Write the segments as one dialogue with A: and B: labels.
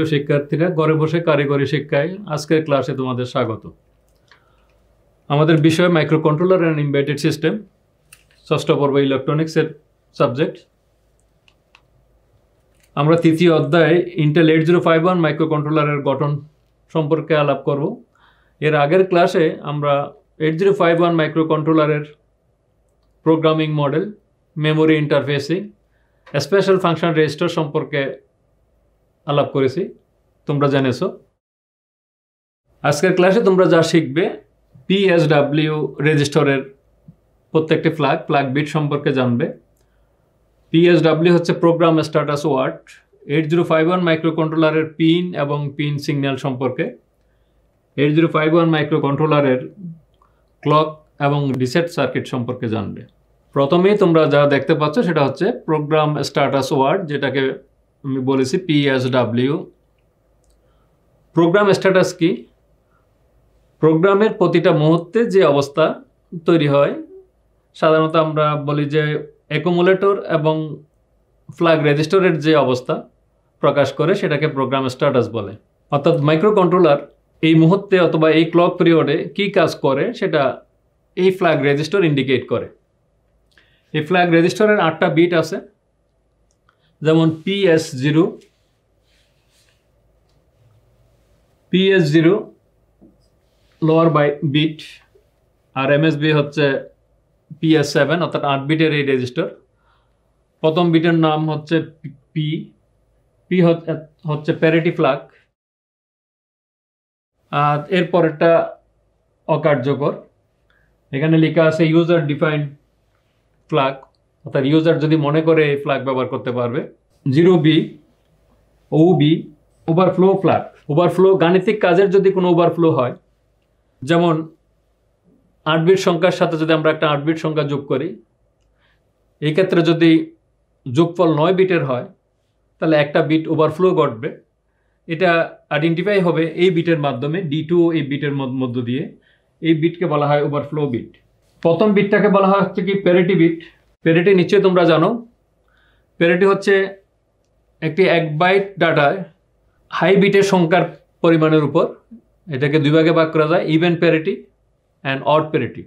A: প্রিয় শিক্ষার্থীরা ঘরে বসে কারিগরি শিক্ষায় আজকের ক্লাসে তোমাদের স্বাগত আমাদের বিষয় মাইক্রোকন্ট্রোলার অ্যান্ড ইমবেডেড সিস্টেম ষষ্ঠ পর্ব ইলেকট্রনিক্সের সাবজেক্ট আমরা তৃতীয় অধ্যায়ে Intel eight zero five one মাইক্রোকন্ট্রোলারের গঠন সম্পর্কে আলাপ করব এর আগের ক্লাসে আমরা এইট জিরো ফাইভ ওয়ান মাইক্রোকন্ট্রোলারের programming model memory interfacing special function register সম্পর্কে আলাপ করেছি তোমরা জেনেছো আজকের ক্লাসে তোমরা যা শিখবে পিএসডাব্লিউ রেজিস্টরের প্রত্যেকটি ফ্ল্যাগ ফ্ল্যাগ বিট সম্পর্কে জানবে পিএসডাব্লিউ হচ্ছে program status word eight zero five one মাইক্রোকন্ট্রোলারের পিন এবং পিন সিগন্যাল সম্পর্কে এইট জিরো ফাইভ ওয়ান মাইক্রোকন্ট্রোলারের ক্লক এবং রিসেট সার্কিট সম্পর্কে জানবে প্রথমেই তোমরা যা দেখতে পাচ্ছ সেটা হচ্ছে প্রোগ্রাম স্ট্যাটাস ওয়ার্ড যেটাকে আমি বলেছি পিএস ডাব্লিউ প্রোগ্রাম স্ট্যাটাস কি প্রোগ্রামের প্রতিটা মুহূর্তে যে অবস্থা তৈরি হয় সাধারণত আমরা বলি যে অ্যাকুমুলেটর এবং ফ্ল্যাগ রেজিস্টরের যে অবস্থা প্রকাশ করে সেটাকে প্রোগ্রাম স্ট্যাটাস বলে অর্থাৎ মাইক্রো কন্ট্রোলার এই মুহূর্তে অথবা এই ক্লক পিরিয়ডে কি কাজ করে সেটা এই ফ্ল্যাগ রেজিস্টর ইন্ডিকেট করে এই ফ্ল্যাগ রেজিস্টরের আটটা বিট আছে যেমন PS zero PS zero lower বাই বিট আর এমএসবি হচ্ছে পিএস সেভেন অর্থাৎ আট বিটের এই রেজিস্টার প্রথম বিটের নাম হচ্ছে পি পি হচ্ছে প্যারেটি ফ্লাক আর এরপরেরটা অকার্যকর এখানে লেখা আছে ইউজার ডিফাইন্ড ফ্লাক অর্থাৎ ইউজার যদি মনে করে এই ফ্ল্যাগ ব্যবহার করতে পারবে zero B O B overflow flag overflow গাণিতিক কাজের যদি কোনো ওভারফ্লো হয় যেমন আটবিট সংখ্যার সাথে যদি আমরা একটা আটবিট সংখ্যা যোগ করি এই ক্ষেত্রে যদি যোগফল নয় বিটের হয় তাহলে একটা বিট ওভারফ্লো ঘটবে এটা আইডেন্টিফাই হবে এই বিটের মাধ্যমে ডি টু এই বিটের মধ্য দিয়ে এই বিটকে বলা হয় ওভারফ্লো বিট প্রথম বিটটাকে বলা হয় হচ্ছে কি প্যারিটি বিট পেরেটি নিশ্চয়ই তোমরা জানো পেরেটি হচ্ছে একটি এক বাইট ডাটায় হাই বিটের সংখ্যার পরিমাণের উপর এটাকে দুই ভাগে ভাগ করা যায় even parity and odd parity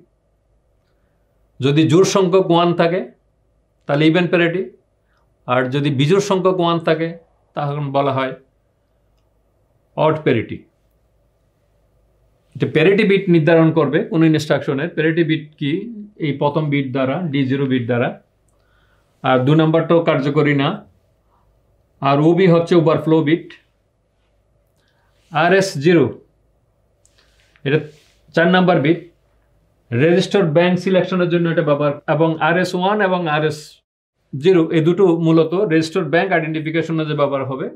A: যদি জোর সংখ্যক ওয়ান থাকে তাহলে ইভেন প্যারিটি আর যদি বিজোর সংখ্যক ওয়ান থাকে তখন বলা হয় অড প্যারিটি এটা প্যারিটি বিট নির্ধারণ করবে কোনো ইনস্ট্রাকশনের প্যারিটি বিট কি এই প্রথম বিট দ্বারা ডি জিরো বিট দ্বারা আর দু নম্বরটাও কার্যকরী না আর ওবি হচ্ছে overflow bit R S zero এটা চার নাম্বার বিট রেজিস্টার ব্যাংক সিলেকশনের জন্য এটা ব্যবহার এবং আর এস ওয়ান এবং আর এস জিরো এই দুটো মূলত রেজিস্টার ব্যাংক আইডেন্টিফিকেশনের যে ব্যবহার হবে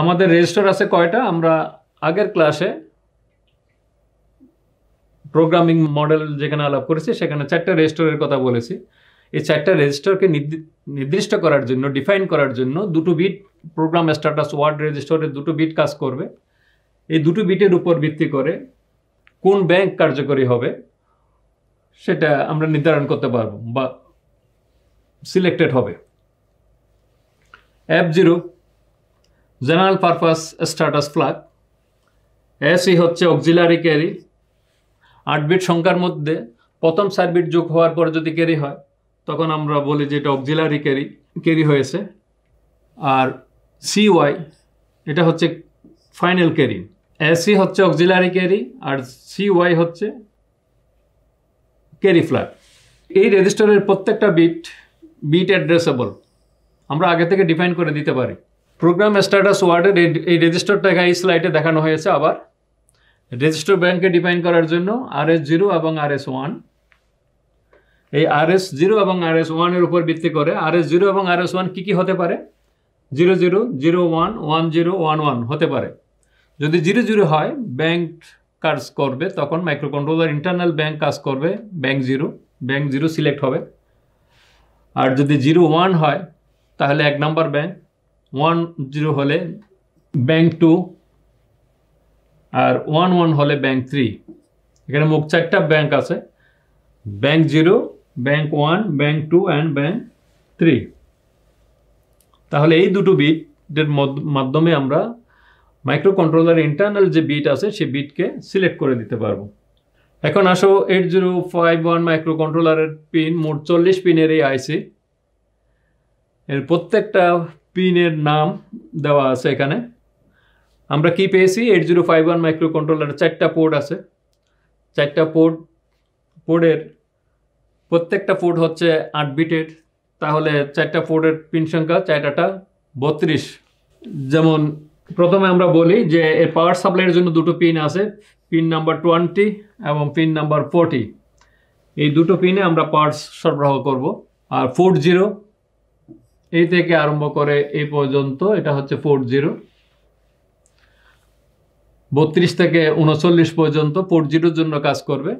A: আমাদের রেজিস্টার আছে কয়টা আমরা আগের ক্লাসে প্রোগ্রামিং মডেল যেখানে আলাপ করেছি সেখানে চারটা রেজিস্টারের কথা বলেছি এই চারটা রেজিস্টারকে নির্দিষ্ট করার জন্য ডিফাইন করার জন্য দুটো বিট প্রোগ্রাম স্ট্যাটাস ওয়ার্ড রেজিস্টারের দুটো বিট কাজ করবে এই দুটো বিটের উপর ভিত্তি করে কোন ব্যাংক কার্যকরী হবে সেটা আমরা নির্ধারণ করতে পারব বা সিলেক্টেড হবে F zero general purpose status flag AC হচ্ছে অক্সিলারি ক্যারি আট বিট সংখ্যার মধ্যে প্রথম চার বিট যোগ হওয়ার পর যদি ক্যারি হয় তখন আমরা বলি যে এটা অক্সিলারি ক্যারি ক্যারি হয়েছে আর সি ওয়াই এটা হচ্ছে ফাইনাল ক্যারি এসি হচ্ছে অক্সিলারি ক্যারি আর সি ওয়াই হচ্ছে ক্যারি ফ্ল্যাগ এই রেজিস্টারের প্রত্যেকটা বিট বিট অ্যাড্রেসেবল আমরা আগে থেকে ডিফাইন করে দিতে পারি প্রোগ্রাম স্ট্যাটাস ওয়ার্ডের এই রেজিস্টারটাকে এই স্লাইডে দেখানো হয়েছে আবার রেজিস্টার ব্যাংকে ডিফাইন করার জন্য আর এস জিরো এবং আর এস ওয়ান এই আর এস জিরো এবং আর এস ওয়ানের উপর ভিত্তি করে আর এস জিরো এবং আর এস ওয়ান কী কী হতে পারে zero zero zero one one zero one one হতে পারে যদি জিরো জিরো হয় ব্যাংক কাজ করবে তখন মাইক্রোকন্ট্রোলার ইন্টারনাল ব্যাংক কাজ করবে bank zero bank zero select হবে আর যদি জিরো ওয়ান হয় তাহলে এক নম্বর ব্যাংক ওয়ান জিরো হলে ব্যাংক টু আর ওয়ান ওয়ান হলে ব্যাংক থ্রি এখানে মোট চারটা ব্যাংক আছে bank zero bank one bank two and bank three তাহলে এই দুটো বিটের মাধ্যমে আমরা মাইক্রো কন্ট্রোলার ইন্টারনাল যে বিট আছে সে বিটকে সিলেক্ট করে দিতে পারবো এখন আসো eight zero five one micro কন্ট্রোলারের pin মোট চল্লিশ পিনের এই আইসি এর প্রত্যেকটা পিনের নাম দেওয়া আছে এখানে আমরা কি পেয়েছি eight zero five one micro controller চারটা পোর্ট আছে চারটা পোর্ট পোর্ডের প্রত্যেকটা পোর্ট হচ্ছে আট বিটের তাহলে চারটা পোর্টের পিন সংখ্যা চারটাটা বত্রিশ যেমন প্রথমে আমরা বলি যে এর পাওয়ার সাপ্লাইয়ের জন্য দুটো পিন আছে পিন নাম্বার টোয়েন্টি এবং পিন নাম্বার ফোরটি এই দুটো পিনে আমরা পার্টস সরবরাহ করব আর ফোর জিরো এই থেকে আরম্ভ করে এই পর্যন্ত এটা হচ্ছে ফোর জিরো বত্রিশ থেকে উনচল্লিশ পর্যন্ত ফোর জিরোর জন্য কাজ করবে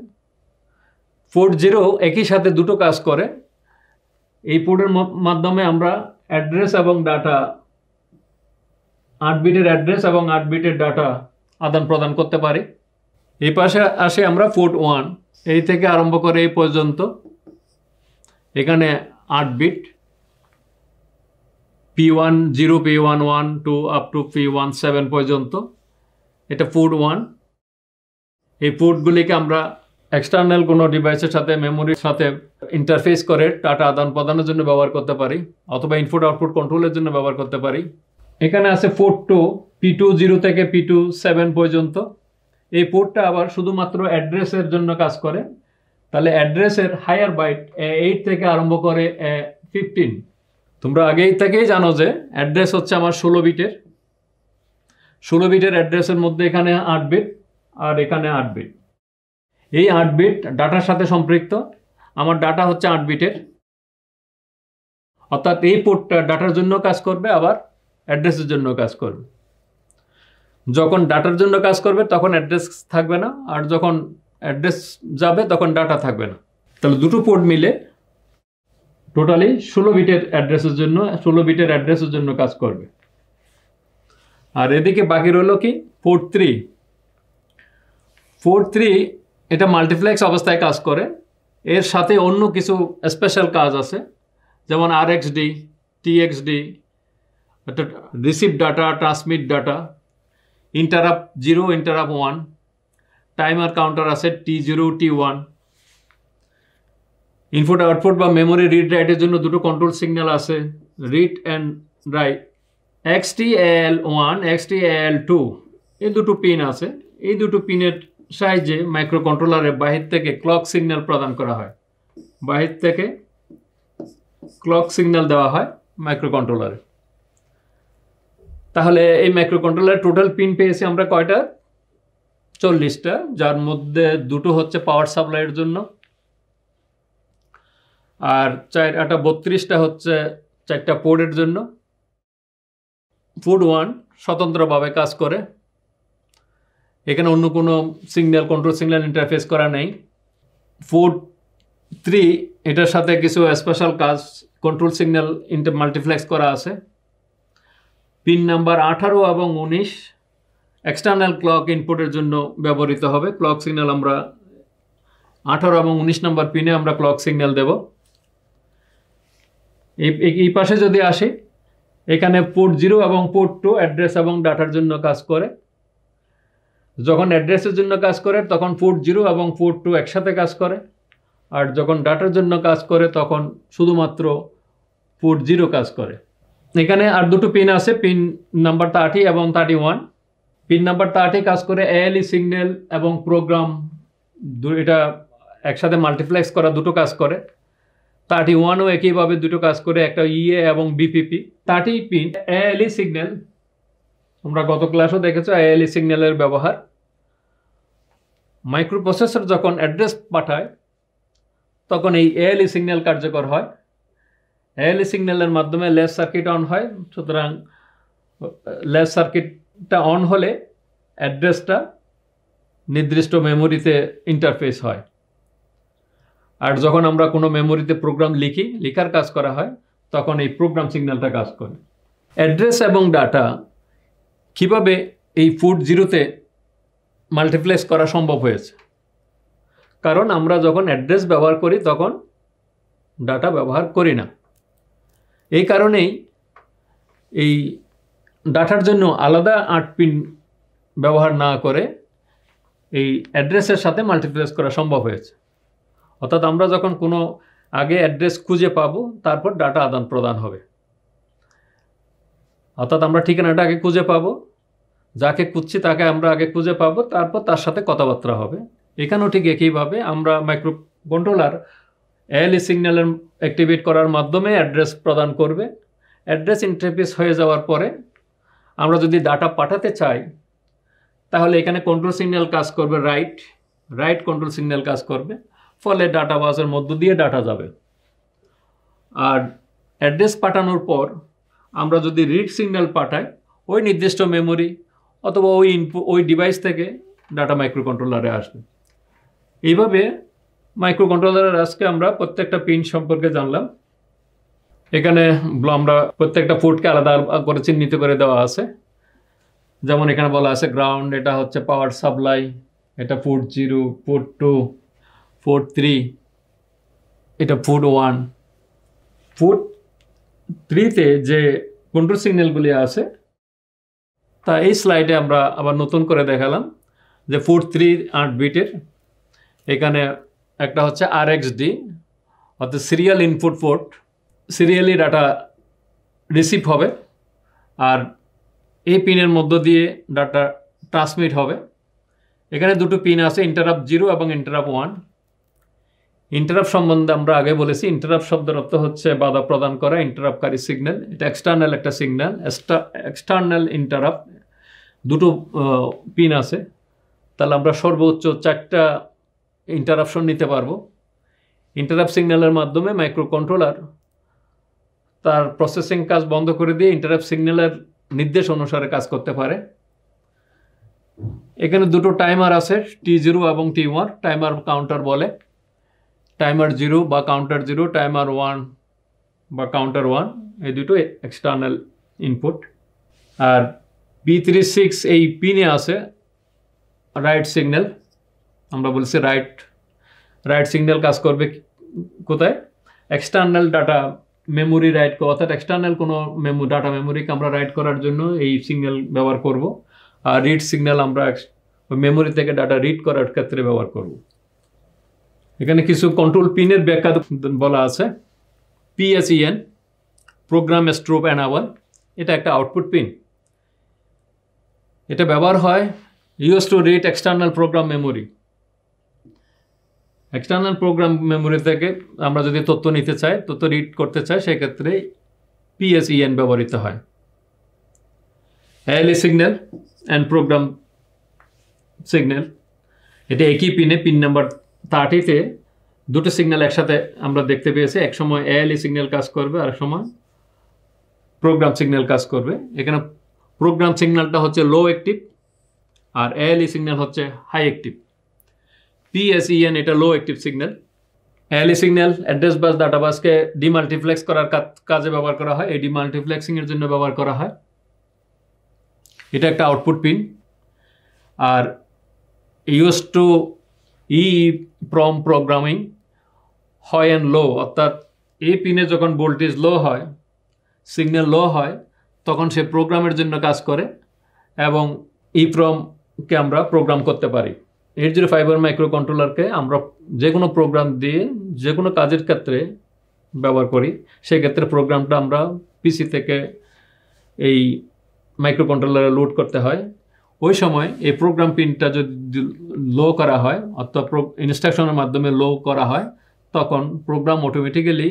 A: ফোর জিরো একই সাথে দুটো কাজ করে এই পোর্টের মাধ্যমে আমরা অ্যাড্রেস এবং ডাটা আট বিটের অ্যাড্রেস এবং আট বিটের ডাটা আদান প্রদান করতে পারি এই পাশে আসে আমরা ফোর্ট ওয়ান এই থেকে আরম্ভ করে এই পর্যন্ত এখানে আট bit P one zero P one one to up to P one seven পর্যন্ত এটা পোর্ট ওয়ান এই পোর্টগুলিকে আমরা এক্সটার্নাল কোনো ডিভাইসের সাথে মেমোরির সাথে ইন্টারফেস করে টাটা আদান প্রদানের জন্য ব্যবহার করতে পারি অথবা ইনপুট আউটপুট কন্ট্রোলের জন্য ব্যবহার করতে পারি এখানে আছে port two P two zero থেকে পি টু সেভেন পর্যন্ত এই পোর্টটা আবার শুধুমাত্র অ্যাড্রেসের জন্য কাজ করে তাহলে অ্যাড্রেসের হায়ার বাইট এইট থেকে আরম্ভ করে ফিফটিন তোমরা আগেই থেকেই জানো যে অ্যাড্রেস হচ্ছে আমার ষোলো বিটের ষোলো বিটের অ্যাড্রেসের মধ্যে এখানে আট বিট আর এখানে আট বিট এই আট বিট ডাটার সাথে সম্পৃক্ত আমার ডাটা হচ্ছে আট বিটের অর্থাৎ এই পোর্টটা ডাটার জন্য কাজ করবে আবার অ্যাড্রেসের জন্য কাজ করবে যখন ডাটার জন্য কাজ করবে তখন অ্যাড্রেস থাকবে না আর যখন অ্যাড্রেস যাবে তখন ডাটা থাকবে না তাহলে দুটো পোর্ট মিলে টোটালি ষোলো বিটের অ্যাড্রেসের জন্য ষোলো বিটের অ্যাড্রেসের জন্য কাজ করবে আর এদিকে বাকি রইল কি ফোর থ্রি ফোর থ্রি এটা মাল্টিপ্লেক্স অবস্থায় কাজ করে এর সাথে অন্য কিছু স্পেশাল কাজ আছে যেমন R X D TX D receive data transmit data interrupt zero interrupt one timer counter আছে T zero T one input output বা মেমোরি রিড রাইটের জন্য দুটো কন্ট্রোল সিগন্যাল আছে read and write XTL1 XTL2 এই দুটো পিন আছে এই দুটো পিনের সাহায্যে মাইক্রোকন্ট্রোলারের বাহির থেকে ক্লক সিগন্যাল প্রদান করা হয় বাহির থেকে ক্লক সিগন্যাল দেওয়া হয় মাইক্রোকন্ট্রোলারে তাহলে এই মাইক্রোকন্ট্রোলার টোটাল পিন পেয়েছি আমরা কয়টা চল্লিশটা যার মধ্যে দুটো হচ্ছে পাওয়ার সাপ্লাইয়ের জন্য আর চার একটা বত্রিশটা হচ্ছে চারটা পোর্টের জন্য ফুড ওয়ান স্বতন্ত্রভাবে কাজ করে এখানে অন্য কোনো সিগন্যাল কন্ট্রোল সিগন্যাল ইন্টারফেস করা নেই ফুড থ্রি এটার সাথে কিছু স্পেশাল কাজ কন্ট্রোল সিগন্যাল ইন্টার মাল্টিপ্লেক্স করা আছে পিন নাম্বার আঠারো এবং উনিশ এক্সটার্নাল ক্লক ইনপুটের জন্য ব্যবহৃত হবে ক্লক সিগন্যাল আমরা আঠারো এবং উনিশ নম্বর পিনে আমরা ক্লক সিগন্যাল দেব এই পাশে যদি আসি এখানে পোর্ট জিরো এবং পোর্ট টু অ্যাড্রেস এবং ডাটার জন্য কাজ করে যখন অ্যাড্রেসের জন্য কাজ করে তখন পোর্ট জিরো এবং পোর্ট টু একসাথে কাজ করে আর যখন ডাটার জন্য কাজ করে তখন শুধুমাত্র পোর্ট জিরো কাজ করে এখানে আর দুটো পিন আছে পিন নাম্বার থার্টি এবং thirty one pin number thirty কাজ করে এএলই সিগন্যাল এবং প্রোগ্রাম এটা একসাথে মাল্টিপ্লেক্স করা দুটো কাজ করে থার্টি ওয়ানও একইভাবে দুটো কাজ করে একটা ইএ e এবং VPP thirty pin ALE signal তোমরা গত ক্লাসও দেখেছো এএলই সিগন্যালের ব্যবহার মাইক্রোপ্রসেসর যখন অ্যাড্রেস পাঠায় তখন এই এএলই সিগন্যাল e কার্যকর হয় e এএলই সিগন্যালের মাধ্যমে লেস সার্কিট অন হয় সুতরাং লেস সার্কিটটা অন হলে অ্যাড্রেসটা নির্দিষ্ট মেমোরিতে ইন্টারফেস হয় আর যখন আমরা কোনো মেমোরিতে প্রোগ্রাম লিখি লিখার কাজ করা হয় তখন এই প্রোগ্রাম সিগন্যালটা কাজ করে অ্যাড্রেস এবং ডাটা কিভাবে এই ফুড জিরোতে মাল্টিপ্লেক্স করা সম্ভব হয়েছে কারণ আমরা যখন অ্যাড্রেস ব্যবহার করি তখন ডাটা ব্যবহার করি না এই কারণেই এই ডাটার জন্য আলাদা আট পিন ব্যবহার না করে এই অ্যাড্রেসের সাথে মাল্টিপ্লেস করা সম্ভব হয়েছে অর্থাৎ আমরা যখন কোনো আগে অ্যাড্রেস খুঁজে পাবো তারপর ডাটা আদান প্রদান হবে অর্থাৎ আমরা ঠিকানাটা আগে খুঁজে পাবো যাকে খুঁজছি তাকে আমরা আগে খুঁজে পাবো তারপর তার সাথে কথাবার্তা হবে এখানেও ঠিক একইভাবে আমরা মাইক্রো কন্ট্রোলার এলই সিগন্যালের অ্যাক্টিভেট করার মাধ্যমে অ্যাড্রেস প্রদান করবে অ্যাড্রেস ইন্টারফেস হয়ে যাওয়ার পরে আমরা যদি ডাটা পাঠাতে চাই তাহলে এখানে কন্ট্রোল সিগন্যাল কাজ করবে রাইট রাইট কন্ট্রোল সিগন্যাল কাজ করবে ফলে ডাটা বাসের মধ্য দিয়ে ডাটা যাবে আর অ্যাড্রেস পাঠানোর পর আমরা যদি রিড সিগন্যাল পাঠাই ওই নির্দিষ্ট মেমোরি অথবা ওই ইনপু ওই ডিভাইস থেকে ডাটা মাইক্রোকন্ট্রোলারে আসবে এইভাবে মাইক্রোকন্ট্রোলারের আজকে আমরা প্রত্যেকটা পিন সম্পর্কে জানলাম এখানে আমরা প্রত্যেকটা পোর্টকে আলাদা করে চিহ্নিত করে দেওয়া আছে যেমন এখানে বলা আছে গ্রাউন্ড এটা হচ্ছে পাওয়ার সাপ্লাই এটা port zero port two port three এটা ফুট ওয়ান ফুট থ্রিতে যে কন্ট্রোল সিগন্যালগুলি আছে তা এই স্লাইডে আমরা আবার নতুন করে দেখালাম যে ফুট থ্রি আট বিটের এখানে একটা হচ্ছে আর এক্স ডি অর্থাৎ serial input port serially data receive হবে আর এই পিনের মধ্য দিয়ে ডাটা ট্রান্সমিট হবে এখানে দুটো পিন আছে ইন্টারাপ জিরো এবং ইন্টারাপ ওয়ান ইন্টারাপ সম্বন্ধে আমরা আগে বলেছি ইন্টারাপ শব্দের অর্থ হচ্ছে বাধা প্রদান করা ইন্টারাপকারী সিগন্যাল এটা এক্সটার্নাল একটা সিগন্যাল এক্সটার্নাল ইন্টারাপ দুটো পিন আছে তাহলে আমরা সর্বোচ্চ চারটা ইন্টারাপশন নিতে পারবো ইন্টারাপ সিগন্যালের মাধ্যমে মাইক্রো কন্ট্রোলার তার প্রসেসিং কাজ বন্ধ করে দিয়ে ইন্টারাপ সিগন্যালের নির্দেশ অনুসারে কাজ করতে পারে এখানে দুটো টাইমার আছে টি জিরো এবং টি ওয়ান টাইমার কাউন্টার বলে টাইমার জিরো বা কাউন্টার জিরো টাইমার ওয়ান বা কাউন্টার ওয়ান এই দুটো এক্সটার্নাল ইনপুট আর বি থ্রি সিক্স এই পিনে আছে রাইট সিগন্যাল আমরা বলছি রাইট রাইট সিগন্যাল কাজ করবে কোথায় এক্সটার্নাল ডাটা মেমোরি রাইট অর্থাৎ এক্সটার্নাল কোনো মেমো ডাটা মেমোরিকে আমরা রাইট করার জন্য এই সিগন্যাল ব্যবহার করব আর রিড সিগন্যাল আমরা মেমোরি থেকে ডাটা রিড করার ক্ষেত্রে ব্যবহার করব এখানে কিছু কন্ট্রোল পিনের ব্যাখ্যা বলা আছে পিএসইএন প্রোগ্রাম স্ট্রোপ আওয়াল এটা একটা আউটপুট পিন এটা ব্যবহার হয় used to read external program memory external program memory থেকে আমরা যদি তথ্য নিতে চাই তথ্য রিড করতে চাই সেক্ষেত্রে পিএসইএন e ব্যবহৃত হয় ALE signal and program signal এটা একই পিনে পিন নাম্বার থার্টিতে দুটো সিগন্যাল একসাথে আমরা দেখতে পেয়েছি এক সময় এএলই সিগন্যাল e কাজ করবে আর সময় প্রোগ্রাম সিগন্যাল কাজ করবে এখানে প্রোগ্রাম সিগন্যালটা হচ্ছে লো অ্যাক্টিভ আর এএলই সিগন্যাল e হচ্ছে হাই অ্যাক্টিভ পিএসইএন এটা low active signal ALE signal address bus data বাসকে ডিমাল্টিপ্লেক্স করার কাজে ব্যবহার করা হয় এই ডিমাল্টিপ্লেক্সিংয়ের জন্য ব্যবহার করা হয় এটা একটা আউটপুট পিন আর used to EPROM programming হয় অ্যান্ড লো অর্থাৎ এই পিনে যখন ভোল্টেজ লো হয় সিগন্যাল লো হয় তখন সে প্রোগ্রামের জন্য কাজ করে এবং ই e প্রমকে আমরা প্রোগ্রাম করতে পারি এইট জিরো ফাইবার মাইক্রো কন্ট্রোলারকে আমরা যে কোনো প্রোগ্রাম দিয়ে যে কোনো কাজের ক্ষেত্রে ব্যবহার করি সেক্ষেত্রে প্রোগ্রামটা আমরা পিসি থেকে এই মাইক্রো কন্ট্রোলারে লোড করতে হয় ওই সময় এই প্রোগ্রাম পিনটা যদি লো করা হয় অর্থাৎ ইনস্ট্রাকশনের মাধ্যমে লো করা হয় তখন প্রোগ্রাম অটোমেটিক্যালি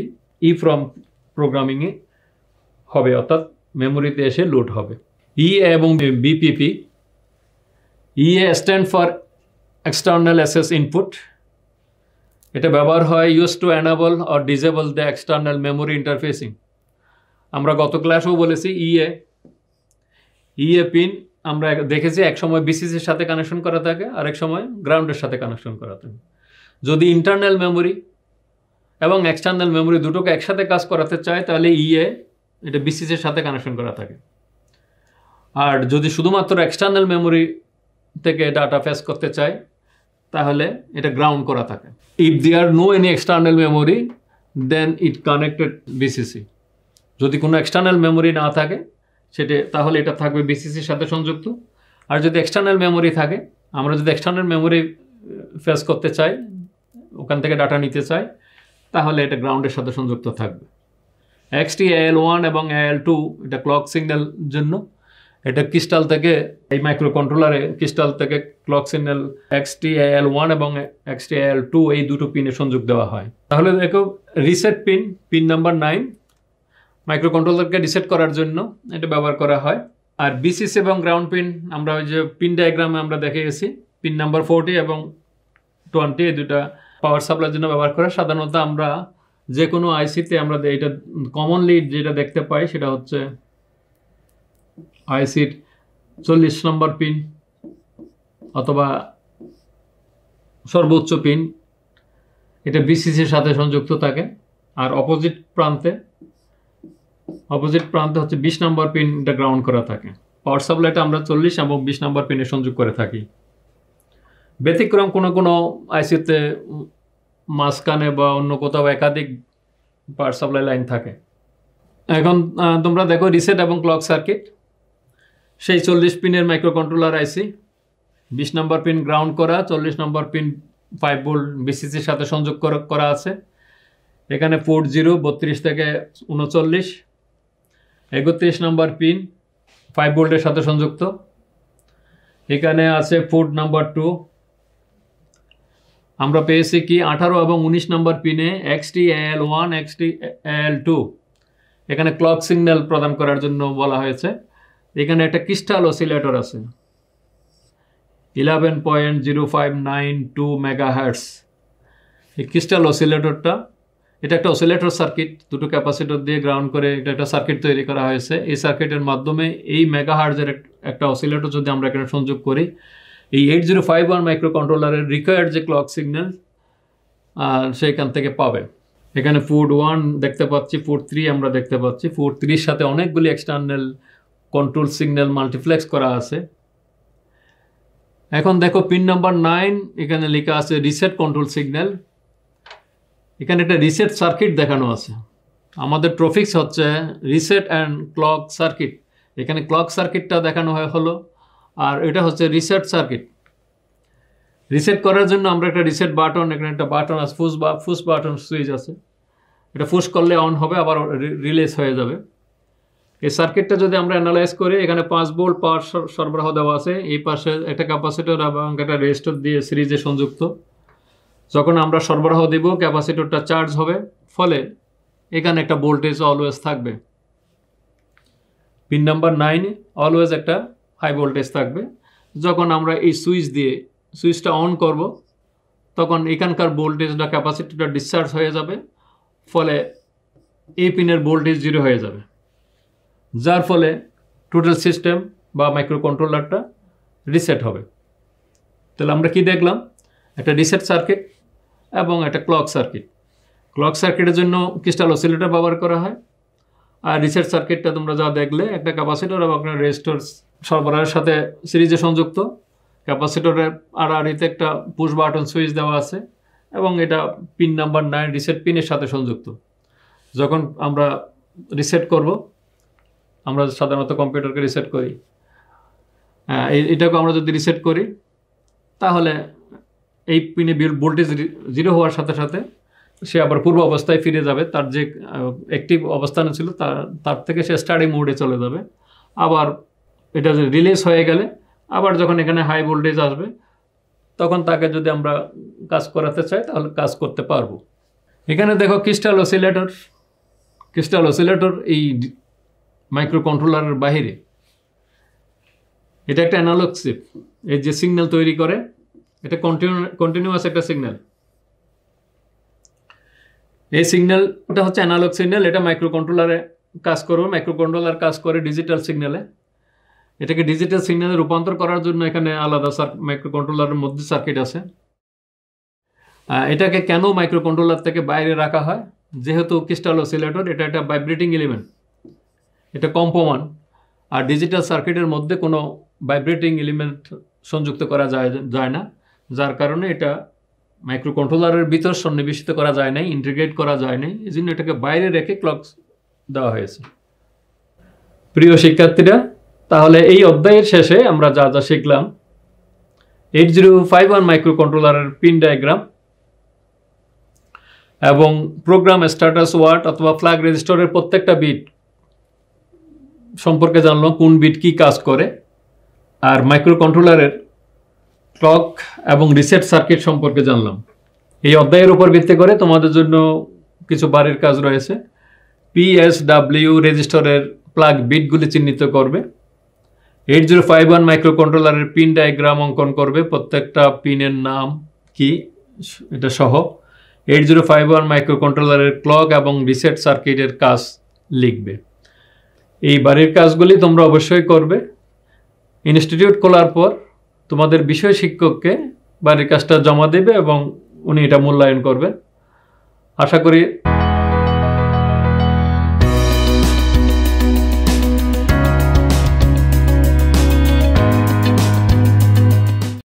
A: ই ফ্রম প্রোগ্রামিংয়ে হবে অর্থাৎ মেমোরিতে এসে লোড হবে ই e এবং VPP E A stand for external access input এটা ব্যবহার হয় use to enable or disable the external memory interfacing আমরা গত ক্লাসেও বলেছি ইএ ইএ পিন আমরা দেখেছি এক সময় বিসিসের সাথে কানেকশন করা থাকে আরেক সময় গ্রাউন্ডের সাথে কানেকশন করা থাকে যদি ইন্টারনাল মেমোরি এবং এক্সটার্নাল মেমোরি দুটোকে একসাথে কাজ করাতে চায় তাহলে ইএ e এটা বিসিসের সাথে কানেকশন করা থাকে আর যদি শুধুমাত্র এক্সটার্নাল মেমোরি থেকে ডাটা ফেস করতে চায় তাহলে এটা গ্রাউন্ড করা থাকে if they are no any external memory then it connected VCC যদি কোনো এক্সটার্নাল মেমোরি না থাকে সেটা তাহলে এটা থাকবে বিসিসির সাথে সংযুক্ত আর যদি এক্সটার্নাল মেমোরি থাকে আমরা যদি এক্সটার্নাল মেমোরি ফেস করতে চাই ওখান থেকে ডাটা নিতে চাই তাহলে এটা গ্রাউন্ডের সাথে সংযুক্ত থাকবে এক্সটি এল ওয়ান এবং এল টু এটা ক্লক সিগন্যাল জন্য এটা ক্রিস্টাল থেকে এই মাইক্রো কন্ট্রোলারে ক্রিস্টাল থেকে clock signal XT L one এবং এক্সটি এল টু এই দুটো পিনে সংযোগ দেওয়া হয় তাহলে দেখো reset pin pin number nine মাইক্রোকন্ট্রোলারকে ডিসেট করার জন্য এটা ব্যবহার করা হয় আর বিসিস এবং গ্রাউন্ড পিন আমরা ওই যে পিন ডায়াগ্রামে আমরা দেখে গেছি পিন নাম্বার ফোরটি এবং টোয়েন্টি এই দুটা পাওয়ার সাপ্লাইয়ের জন্য ব্যবহার করা সাধারণত আমরা যে কোনো আইসিতে আমরা এটা কমনলি যেটা দেখতে পাই সেটা হচ্ছে আইসির চল্লিশ নম্বর পিন অথবা সর্বোচ্চ পিন এটা বিসিসির সাথে সংযুক্ত থাকে আর অপোজিট প্রান্তে অপোজিট প্রান্তে হচ্ছে বিশ নম্বর পিনটা গ্রাউন্ড করা থাকে পাওয়ার সাপ্লাইটা আমরা চল্লিশ এবং বিশ নম্বর পিনে সংযোগ করে থাকি ব্যতিক্রম কোনো কোনো আইসিতে মাঝখানে বা অন্য কোথাও একাধিক পাওয়ার সাপ্লাই লাইন থাকে এখন তোমরা দেখো রিসেট এবং ক্লক সার্কিট সেই চল্লিশ পিনের মাইক্রো কন্ট্রোলার আইসি বিশ নম্বর পিন গ্রাউন্ড করা চল্লিশ নম্বর পিন ফাইভ বোল্ট বিসিসির সাথে সংযোগ করা আছে এখানে ফোর জিরো বত্রিশ থেকে উনচল্লিশ একত্রিশ নাম্বার পিন ফাইভ ভোল্টের সাথে সংযুক্ত এখানে আছে ফুড নাম্বার টু আমরা পেয়েছি কি আঠারো এবং উনিশ নাম্বার পিনে XT L one XT L two এখানে ক্লক সিগন্যাল প্রদান করার জন্য বলা হয়েছে এখানে একটা ক্রিস্টাল অসিলেটর আছে eleven point zero five nine two mega hertz এই ক্রিস্টাল অসিলেটরটা এটা একটা অসিলেটর সার্কিট দুটো ক্যাপাসিটর দিয়ে গ্রাউন্ড করে এটা একটা সার্কিট তৈরি করা হয়েছে এই সার্কিটের মাধ্যমে এই মেগাহার্জের একটা অসিলেটর যদি আমরা এখানে সংযোগ করি এই eight zero five one micro কন্ট্রোলারের রিকোয়ার্ড যে ক্লক সিগন্যাল সেইখান থেকে পাবে এখানে ফুড ওয়ান দেখতে পাচ্ছি ফুড থ্রি আমরা দেখতে পাচ্ছি ফুড থ্রির সাথে অনেকগুলি এক্সটার্নাল কন্ট্রোল সিগন্যাল মাল্টিপ্লেক্স করা আছে এখন দেখো পিন নাম্বার নাইন এখানে লেখা আছে রিসেট কন্ট্রোল সিগন্যাল এখানে একটা রিসেট সার্কিট দেখানো আছে আমাদের ট্রফিক্স হচ্ছে রিসেট অ্যান্ড ক্লক সার্কিট এখানে ক্লক সার্কিটটা দেখানো হয় হলো আর এটা হচ্ছে রিসেট সার্কিট রিসেট করার জন্য আমরা একটা রিসেট বাটন এখানে একটা বাটন আছে ফুস বা ফুস বাটন সুইচ আছে এটা ফুস করলে অন হবে আবার রিলেস হয়ে যাবে এই সার্কিটটা যদি আমরা অ্যানালাইজ করি এখানে পাঁচ বোল্ট পাওয়ার সরবরাহ দেওয়া আছে এই পাশে একটা ক্যাপাসিটর এবং একটা রেজিস্টার দিয়ে সিরিজে সংযুক্ত যখন আমরা সরবরাহ দেব ক্যাপাসিটরটা চার্জ হবে ফলে এখানে একটা ভোল্টেজ অলওয়েজ থাকবে পিন নাম্বার নাইনে অলওয়েজ একটা হাই ভোল্টেজ থাকবে যখন আমরা এই সুইচ দিয়ে সুইচটা অন করব তখন এখানকার ভোল্টেজটা ক্যাপাসিটিটা ডিসচার্জ হয়ে যাবে ফলে এই পিনের ভোল্টেজ জিরো হয়ে যাবে যার ফলে টোটাল সিস্টেম বা মাইক্রো কন্ট্রোলারটা রিসেট হবে তাহলে আমরা কি দেখলাম একটা রিসেট সার্কিট এবং একটা ক্লক সার্কিট ক্লক সার্কিটের জন্য ক্রিস্টাল অসিলেটার ব্যবহার করা হয় আর রিসেট সার্কিটটা তোমরা যা দেখলে একটা ক্যাপাসিটর এবং আপনার রেজিস্টর সরবরাহের সাথে সিরিজে সংযুক্ত ক্যাপাসিটরের আড়িতে একটা পুশ বাটন সুইচ দেওয়া আছে এবং এটা পিন নাম্বার নাইন রিসেট পিনের সাথে সংযুক্ত যখন আমরা রিসেট করব আমরা সাধারণত কম্পিউটারকে রিসেট করি হ্যাঁ এটাকে আমরা যদি রিসেট করি তাহলে এই পিনে ভোল্টেজ জিরো হওয়ার সাথে সাথে সে আবার পূর্ব অবস্থায় ফিরে যাবে তার যে অ্যাক্টিভ অবস্থান ছিল তার থেকে সে স্টাডি মোডে চলে যাবে আবার এটা যে রিলিজ হয়ে গেলে আবার যখন এখানে হাই ভোল্টেজ আসবে তখন তাকে যদি আমরা কাজ করাতে চাই তাহলে কাজ করতে পারবো এখানে দেখো ক্রিস্টাল অসিলেটর ক্রিস্টাল অসিলেটর এই মাইক্রো কন্ট্রোলারের বাহিরে এটা একটা অ্যানালগ চিপ এই যে সিগন্যাল তৈরি করে এটা কন্টিনিউয়াস একটা সিগন্যাল এই সিগন্যালটা হচ্ছে অ্যানালগ সিগন্যাল এটা মাইক্রোকন্ট্রোলারে কাজ করবে মাইক্রোকন্ট্রোলার কাজ করে ডিজিটাল সিগন্যালে এটাকে ডিজিটাল সিগন্যালে রূপান্তর করার জন্য এখানে আলাদা মাইক্রোকন্ট্রোলারের মধ্যে সার্কিট আছে এটাকে কেন মাইক্রোকন্ট্রোলার থেকে বাইরে রাখা হয় যেহেতু ক্রিস্টাল অসিলেটর এটা একটা ভাইব্রেটিং এলিমেন্ট এটা কম্পমান আর ডিজিটাল সার্কিটের মধ্যে কোনো ভাইব্রেটিং এলিমেন্ট সংযুক্ত করা যায় যায় না যার কারণে এটা মাইক্রোকন্ট্রোলারের ভিতর সন্নিবেশিত করা যায় নাই ইন্টিগ্রেট করা যায় নাই এই জন্য এটাকে বাইরে রেখে ক্লক দেওয়া হয়েছে প্রিয় শিক্ষার্থীরা তাহলে এই অধ্যায়ের শেষে আমরা যা যা শিখলাম এইট জিরো ফাইভ ওয়ান মাইক্রোকন্ট্রোলারের পিন ডায়াগ্রাম এবং প্রোগ্রাম স্ট্যাটাস ওয়ার্ড অথবা ফ্ল্যাগ রেজিস্টারের প্রত্যেকটা বিট সম্পর্কে জানলাম কোন বিট কি কাজ করে আর মাইক্রোকন্ট্রোলারের ক্লক এবং রিসেট সার্কিট সম্পর্কে জানলাম এই অধ্যায়ের উপর ভিত্তি করে তোমাদের জন্য কিছু বাড়ির কাজ রয়েছে পিএসডাব্লিউ রেজিস্টরের প্লাগ বিটগুলি চিহ্নিত করবে এইট জিরো ফাইভ ওয়ান মাইক্রোকন্ট্রোলারের পিন ডায়াগ্রাম অঙ্কন করবে প্রত্যেকটা পিনের নাম কি এটা সহ এইট জিরো ফাইভ ওয়ান মাইক্রোকন্ট্রোলারের ক্লক এবং রিসেট সার্কিটের কাজ লিখবে এই বাড়ির কাজগুলি তোমরা অবশ্যই করবে ইনস্টিটিউট খোলার পর তোমাদের বিষয় শিক্ষককে বাড়ির কাজটা জমা দেবে এবং উনি এটা মূল্যায়ন করবেন আশা করি